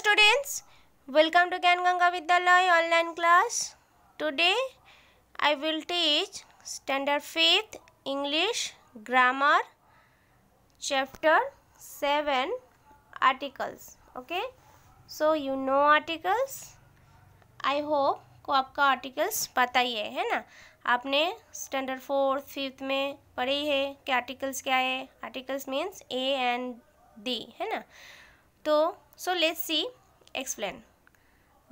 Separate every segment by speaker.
Speaker 1: students welcome to Gyan Ganga Vidyalay online class today I will teach standard 5th English grammar chapter 7 articles okay so you know articles I hope को आपका articles पता ही है है ना आपने standard fourth fifth में पढ़े ही है कि आर्टिकल्स क्या है articles means a and the है ना तो so let's see explain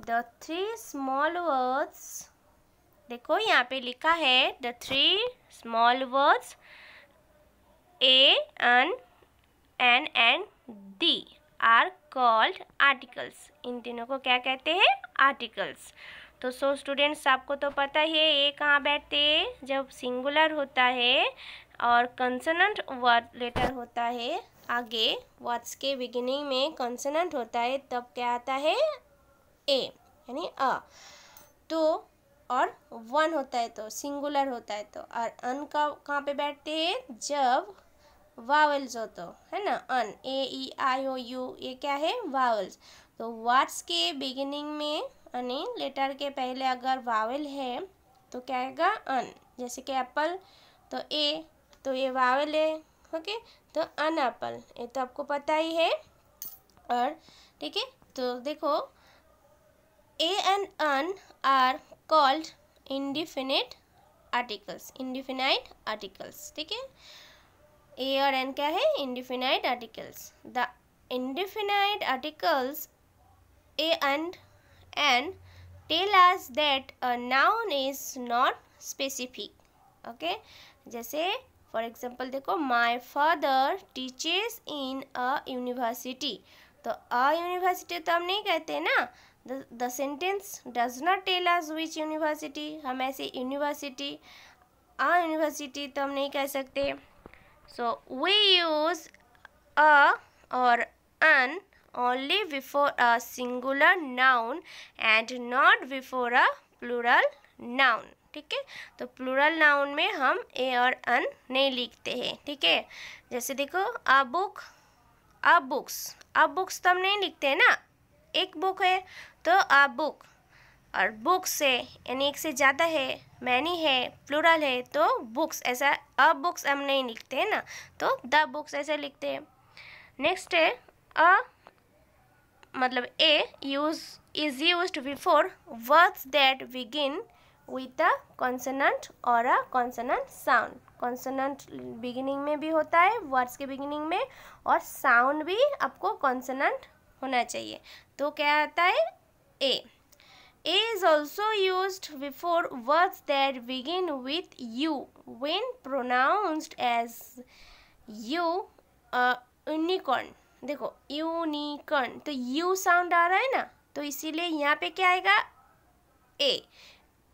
Speaker 1: the three small words देखो यहाँ पे लिखा है the three small words a an an and the are called articles इन तीनों को क्या कहते हैं आर्टिकल्स तो सो स्टूडेंट्स आपको तो पता ही है ए कहाँ बैठते हैं जब सिंगुलर होता है और कंसोनेंट वर्ड लेटर होता है आगे वर्ड्स के बिगिनिंग में कंसोनेंट होता है तब क्या आता है ए यानी अ तो और वन होता है तो सिंगुलर होता है तो और अन का कहाँ पे बैठते हैं जब वावल्स हो तो है ना अन ए ई आई ओ यू ये क्या है वावल्स तो वर्ड्स के बिगिनिंग में यानी लेटर के पहले अगर वावल है तो क्या आएगा अन जैसे कि एप्पल तो ए तो ये वावल है ओके तो अन ये तो आपको पता ही है और ठीक है तो देखो a and an are called indefinite articles indefinite articles ठीक है ए और एन क्या है indefinite articles the indefinite articles a and an tell us that a noun is not specific okay जैसे फॉर एग्जाम्पल देखो my father teachers in a university तो a university तो हम नहीं कहते ना the sentence does not tell us which university हम ऐसे यूनिवर्सिटी अ यूनिवर्सिटी तो हम नहीं कह सकते सो वी यूज़ अ और अन only before a singular noun and not before a plural noun. ठीक है तो प्लूरल नाउन में हम ए और अन नहीं लिखते हैं ठीक है ठीके? जैसे देखो a book a books a books तो हम नहीं लिखते हैं ना एक बुक है तो अ बुक और बुक्स है यानी एक से ज़्यादा है मैनी है प्लूरल है तो बुक्स ऐसा अ बुक्स हम नहीं लिखते हैं ना तो द बुक्स ऐसे लिखते हैं नेक्स्ट है अ मतलब a use is use before words that begin with a consonant और a consonant sound consonant beginning में भी होता है वर्ड्स के बिगिनिंग में और साउंड भी आपको कॉन्सनंट होना चाहिए तो क्या आता है a a is also use before words that begin with U when pronounced as you unicorn देखो यूनिकॉर्न तो यू साउंड आ रहा है ना तो इसीलिए यहाँ पे क्या आएगा a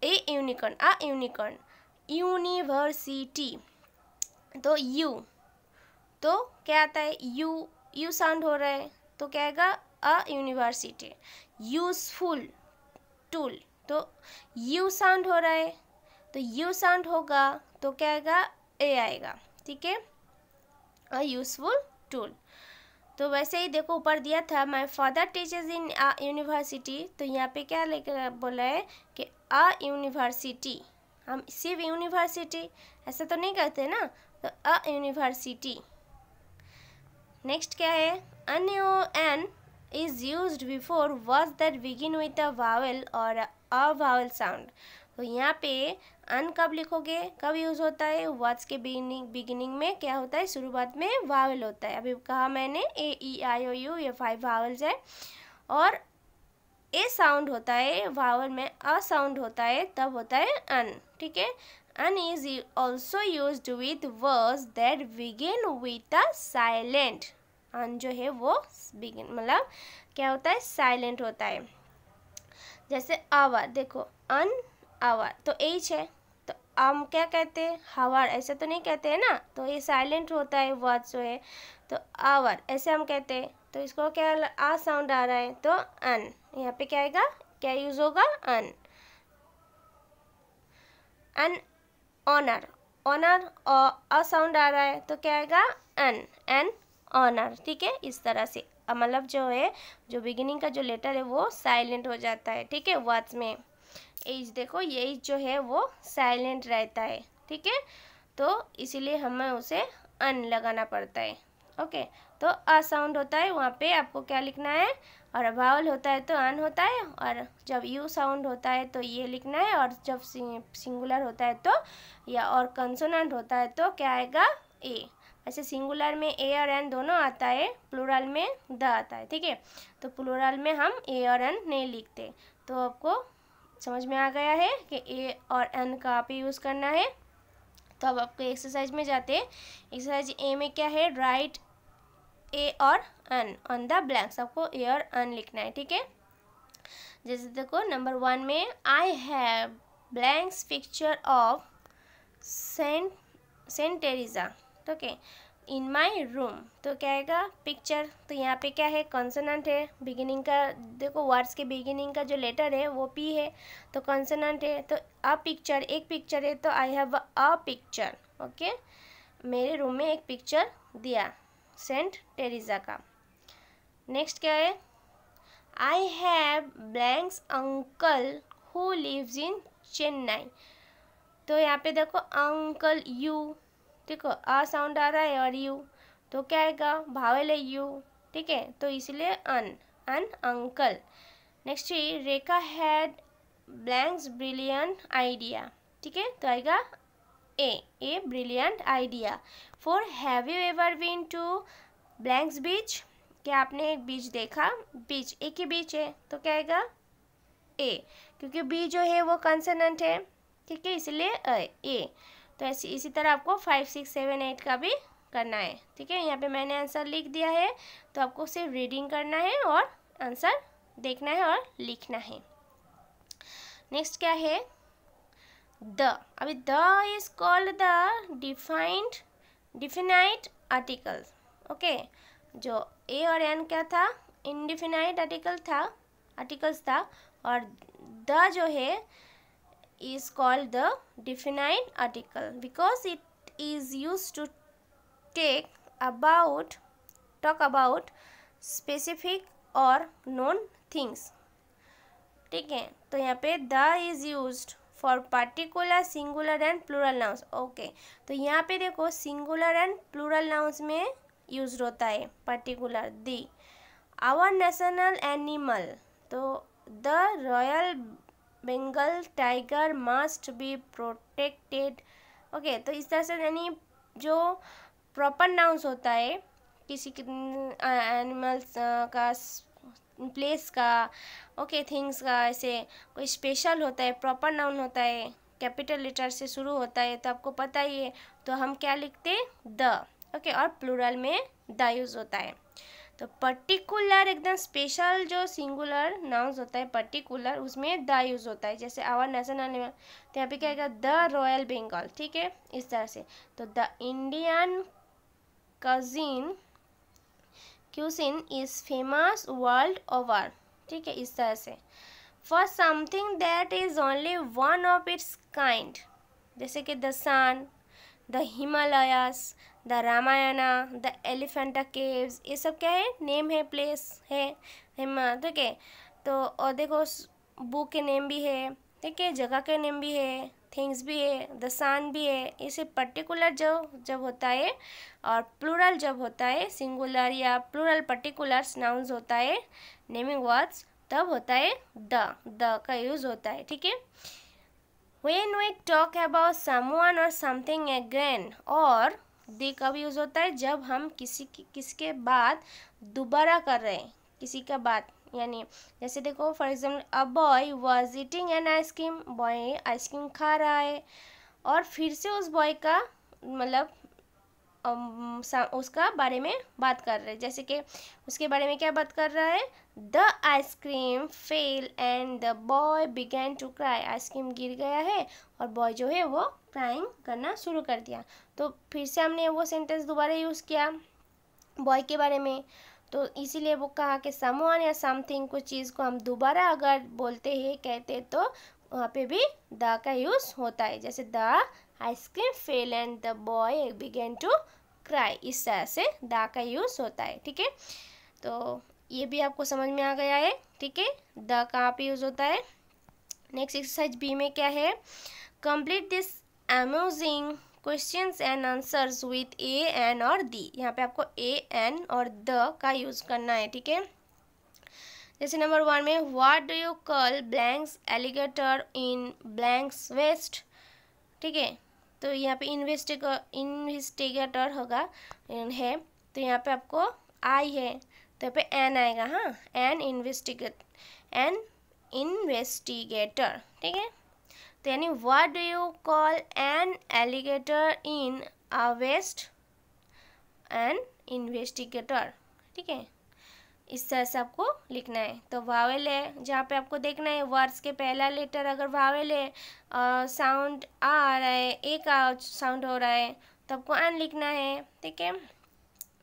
Speaker 1: a unicorn a unicorn university तो यू तो क्या आता है यू यू साउंड हो रहा है तो क्या आएगा अ यूनिवर्सिटी यूजफुल टूल तो यू साउंड हो रहा है तो यू साउंड होगा तो क्या आएगा ए आएगा ठीक है अ यूजफुल टूल तो वैसे ही देखो ऊपर दिया था my father teachers in university तो यहाँ पे क्या लेकर बोला है कि अ यूनिवर्सिटी हम सिर्फ यूनिवर्सिटी ऐसा तो नहीं कहते ना तो अ यूनिवर्सिटी नेक्स्ट क्या है an O N is use before word that begin with a vowel और अ वावल साउंड तो यहाँ पे अन कब लिखोगे कब यूज़ होता है वर्ड्स के बिगिनिंग बिगिनिंग में क्या होता है शुरुआत में वावल होता है अभी कहा मैंने A E I O U ये फाइव वावल्स है और ए साउंड होता है वावल में अ साउंड होता है तब होता है अन ठीक है an is also use with words that begin with a silent an जो है वो बिगिन मतलब क्या होता है साइलेंट होता है जैसे आवार देखो अन आवार तो एच है तो हम क्या कहते हैं हवार ऐसे तो नहीं कहते हैं ना तो ये साइलेंट होता है वर्ड जो है तो आवर ऐसे हम कहते हैं तो इसको क्या आ साउंड आ रहा है तो अन यहाँ पे क्या आएगा क्या यूज़ होगा an an honour honour a sound आ रहा है तो क्या आएगा अन एन ऑनर ठीक है इस तरह से मतलब जो है जो बिगिनिंग का जो लेटर है वो साइलेंट हो जाता है ठीक है वर्ड्स में एज देखो ये एज जो है वो साइलेंट रहता है ठीक है तो इसीलिए हमें उसे अन लगाना पड़ता है ओके तो अ साउंड होता है वहाँ पे आपको क्या लिखना है और अभावल होता है तो अन होता है और जब यू साउंड होता है तो ये लिखना है और जब सिंगुलर होता है तो या और कंसोनेंट होता है तो क्या आएगा ए ऐसे सिंगुलर में ए और एन दोनों आता है प्लूरल में द आता है ठीक है तो प्लूरल में हम ए और एन नहीं लिखते तो आपको समझ में आ गया है कि ए और एन का आप यूज़ करना है तो अब आपको एक्सरसाइज में जाते हैं एक्सरसाइज ए में क्या है राइट ए और अन ऑन द ब्लैंक्स आपको ए और अन लिखना है ठीक है जैसे देखो नंबर वन में I have blanks picture of Saint Saint Teresa okay in my room तो क्या है पिक्चर तो यहाँ पे क्या है कंसनेंट है बिगिनिंग का देखो वर्ड्स के बिगिनिंग का जो लेटर है वो पी है तो कंसनेंट है तो अ पिक्चर एक पिक्चर है तो I have a picture okay मेरे रूम में एक पिक्चर दिया सेंट टेरेसा का नेक्स्ट क्या है I have blanks uncle who lives in Chennai तो यहाँ पे देखो अंकल यू ठीक देखो अ साउंड आ रहा है और यू तो क्या आएगा भावेल है यू ठीक है तो इसलिए an an uncle next Rekha had blanks brilliant idea ठीक है तो आएगा A. A brilliant idea. Four. Have you ever been to blanks beach? क्या आपने एक बीच देखा बीच एक ही बीच है तो क्या आएगा ए क्योंकि बी जो है वो कंसनेंट है ठीक है इसलिए ए, ए तो ऐसी इसी तरह आपको फाइव सिक्स सेवन एट का भी करना है ठीक है यहाँ पे मैंने आंसर लिख दिया है तो आपको सिर्फ रीडिंग करना है और आंसर देखना है और लिखना है नेक्स्ट क्या है the अभी the is called the defined definite articles okay? जो a और n क्या था indefinite article था articles था और the जो है is called the definite article because it is used to take about talk about specific or known things ठीक है तो यहाँ पे the is used for particular singular and plural nouns okay तो यहाँ पे देखो सिंगुलर एंड प्लूरल नाउंस में यूज होता है particular the our national animal तो the royal Bengal tiger must be protected okay तो इस तरह से यानी जो प्रॉपर नाउंस होता है किसी एनिमल्स का प्लेस का ओके okay, थिंग्स का ऐसे कोई स्पेशल होता है प्रॉपर नाउन होता है कैपिटल लेटर से शुरू होता है तो आपको पता ही है तो हम क्या लिखते द ओके और प्लूरल में द यूज़ होता है तो पर्टिकुलर एकदम स्पेशल जो सिंगुलर नाउन्स होता है पर्टिकुलर उसमें द यूज़ होता है जैसे आवर नेशनल एनिमल तो यहाँ पे क्या है द रॉयल बंगाल ठीक है इस तरह से तो the Indian cousin cuisine is famous world over ठीक है इस तरह से for something that is only one of its kind जैसे कि the sun the Himalayas the Ramayana the Elephanta caves ये सब क्या है नेम है प्लेस है हिमा ठीक है तो और देखो बुक के नेम भी है ठीक है जगह के नेम भी है थिंग्स भी है द सन भी है इसे पर्टिकुलर जब जब होता है और प्लूरल जब होता है सिंगुलर या प्लूरल पर्टिकुलर्स नाउन्स होता है नेमिंग वर्ड्स तब होता है द द का यूज़ होता है ठीक है when we talk about one और समथिंग अगेन और दे कब यूज़ होता है जब हम किसी की किसके बाद दोबारा कर रहे हैं किसी का बात यानी जैसे देखो for example a boy was eating an ice cream boy ice cream खा रहा है और फिर से उस बॉय का मतलब उसका बारे में बात कर रहे हैं जैसे कि उसके बारे में क्या बात कर रहा है the ice cream fell and the boy began to cry ice cream गिर गया है और बॉय जो है वो क्राइंग करना शुरू कर दिया तो फिर से हमने वो सेंटेंस दोबारा यूज़ किया बॉय के बारे में तो इसीलिए वो कहा कि समवन या समथिंग कुछ चीज़ को हम दोबारा अगर बोलते हैं कहते तो वहाँ पे भी द का यूज़ होता है जैसे the ice cream fell and the boy began to cry इस तरह से द का यूज़ होता है ठीक है तो ये भी आपको समझ में आ गया है ठीक है द कहाँ पे यूज़ होता है नेक्स्ट एक्सरसाइज बी में क्या है complete this amazing question and answers with a an और दी यहाँ पे आपको ए एन और द का यूज़ करना है ठीक है जैसे नंबर वन में what do you call blanks alligator in blanks vest ठीक है तो यहाँ पे इन्वेस्टिग इन्वेस्टिगेटर होगा है तो यहाँ पे आपको आई है तो यहाँ पे एन आएगा हाँ एन इन्वेस्टिगेट एन इन्वेस्टिगेटर ठीक है तो यानी what do you call an alligator in a vest an investigator ठीक है इस तरह से आपको लिखना है तो वावेल है जहाँ पे आपको देखना है वर्ड्स के पहला लेटर अगर वावेल है साउंड आ रहा है ए का साउंड हो रहा है तो आपको अन लिखना है ठीक है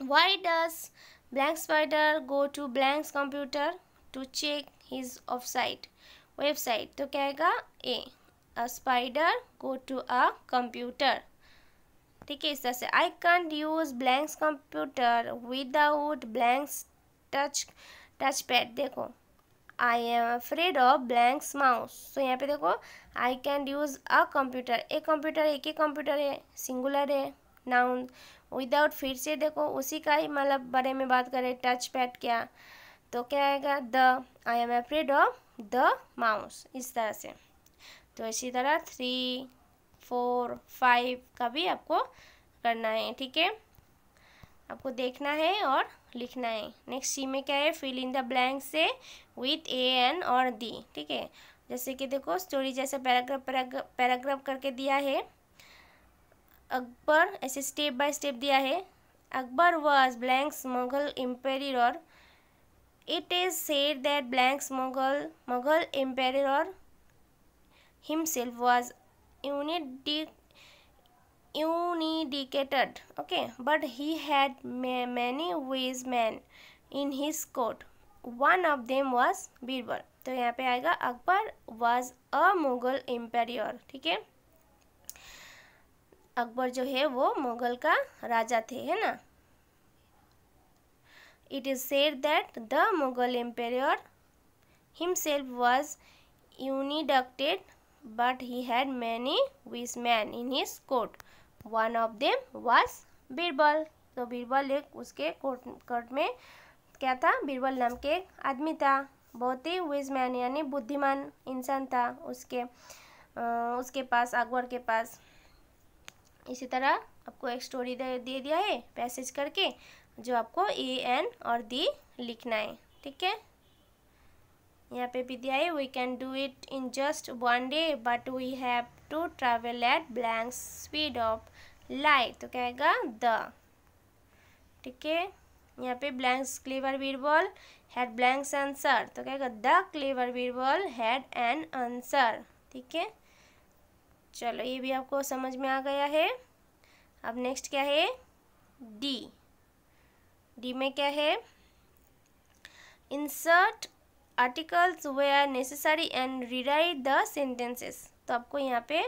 Speaker 1: why does blank spider go to blanks computer to check his off site website तो क्या है ए a spider go to a computer ठीक है इस तरह से I can't use blanks computer without blanks touch touch pad देखो I am afraid of blanks mouse तो यहाँ पे देखो I can use a computer एक कंप्यूटर एक ही कंप्यूटर है सिंगुलर है नाउन विदाउट फिर से देखो उसी का ही मतलब बारे में बात करें टच पैड क्या तो क्या आएगा the I am afraid of the mouse इस तरह से तो इसी तरह थ्री फोर फाइव का भी आपको करना है ठीक है आपको देखना है और लिखना है नेक्स्ट सी में क्या है फिल इन द ब्लैंक से विथ ए एन और दी ठीक है जैसे कि देखो स्टोरी जैसा पैराग्राफ पैराग्राफ पैराग्राफ करके दिया है अकबर ऐसे स्टेप बाय स्टेप दिया है Akbar was blanks Mughal emperor it is said that blanks Mughal Mughal emperor himself was unidic unidicated okay but he had ma many wise men in his court one of them was Birbal तो यहाँ पे आएगा Akbar was a Mughal emperor ठीक है अकबर जो है वो मुगल का राजा थे है ना it is said that the Mughal emperor himself was uneducated but he had many wise men in his court. One of them was Birbal तो बीरबल एक उसके कोर्ट कोर्ट में क्या था बीरबल नाम के एक आदमी था बहुत ही विजमैन यानी बुद्धिमान इंसान था उसके आ, उसके पास अकबर के पास इसी तरह आपको एक स्टोरी दे, दे दिया है पैसेज करके जो आपको ए एन और दी लिखना है ठीक है यहाँ पे भी दिया है we can do it in just one day but we have to travel at blank speed of light तो कहेगा द ठीक है यहाँ पे blank clever Birbal had blanks answer तो कहेगा the clever Birbal had an answer ठीक है चलो ये भी आपको समझ में आ गया है अब नेक्स्ट क्या है डी डी में क्या है insert articles where are necessary and rewrite the sentences तो आपको यहाँ पे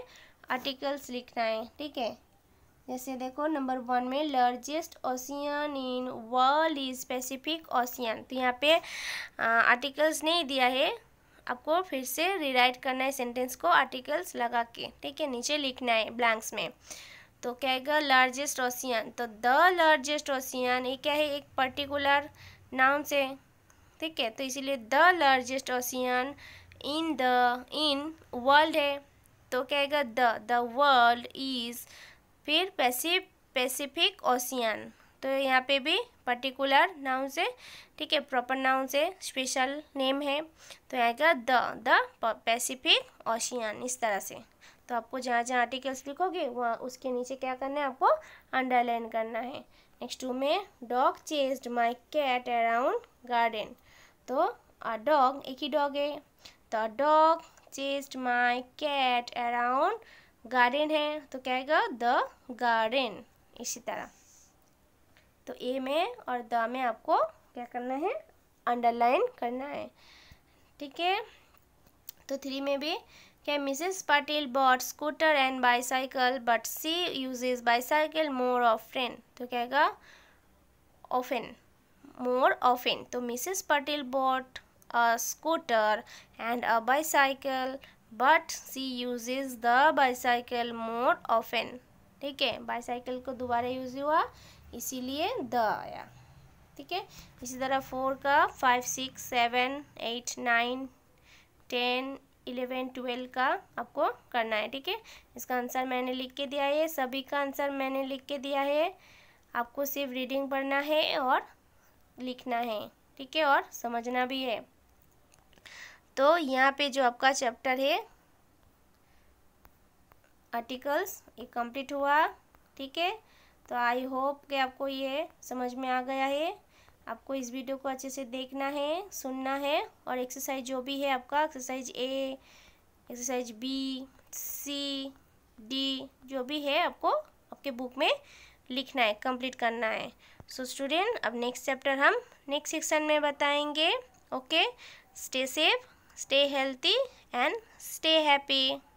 Speaker 1: आर्टिकल्स लिखना है ठीक है जैसे देखो नंबर वन में largest ocean in world is Pacific Ocean तो यहाँ पे आर्टिकल्स नहीं दिया है आपको फिर से रिराइट करना है सेंटेंस को आर्टिकल्स लगा के ठीक है नीचे लिखना है ब्लैंक्स में तो क्या है लार्जेस्ट ओशियन तो द लार्जेस्ट ओशियन ये क्या है एक पर्टिकुलर नाउन से ठीक है तो इसीलिए the largest ocean in the in world है तो कहेगा द द वर्ल्ड इज़ फिर पैसिफिक ओशियन तो यहाँ पे भी पर्टिकुलर नाउन से ठीक है प्रॉपर नाउन से स्पेशल नेम है तो आएगा द द पैसिफिक ओशियन इस तरह से तो आपको जहाँ जहाँ आर्टिकल्स लिखोगे वहाँ उसके नीचे क्या करना है आपको अंडरलाइन करना है नेक्स्ट टू में dog chased my cat around garden तो a dog एक ही डगे है dog chased my cat around garden है तो क्या है द गार्डन इसी तरह तो ए में और द में आपको क्या करना है अंडरलाइन करना है ठीक है तो थ्री में भी क्या Mrs Patil bought scooter and bicycle but she uses bicycle more of friend तो क्या आएगा ऑफेन more often. तो Mrs. Patel bought a scooter and a bicycle but she uses the bicycle more often. ठीक है bicycle को दोबारा use हुआ इसीलिए द आया ठीक है इसी तरह फोर का five six seven eight nine ten eleven twelve का आपको करना है ठीक है इसका आंसर मैंने लिख के दिया है सभी का आंसर मैंने लिख के दिया है आपको सिर्फ रीडिंग पढ़ना है और लिखना है ठीक है और समझना भी है तो यहाँ पे जो आपका चैप्टर है आर्टिकल्स ये कंप्लीट हुआ ठीक है तो आई होप कि आपको ये समझ में आ गया है आपको इस वीडियो को अच्छे से देखना है सुनना है और एक्सरसाइज जो भी है आपका exercise A exercise B C D जो भी है आपको आपके बुक में लिखना है कंप्लीट करना है सो स्टूडेंट अब नेक्स्ट चैप्टर हम नेक्स्ट सेक्शन में बताएंगे okay stay safe stay healthy and stay happy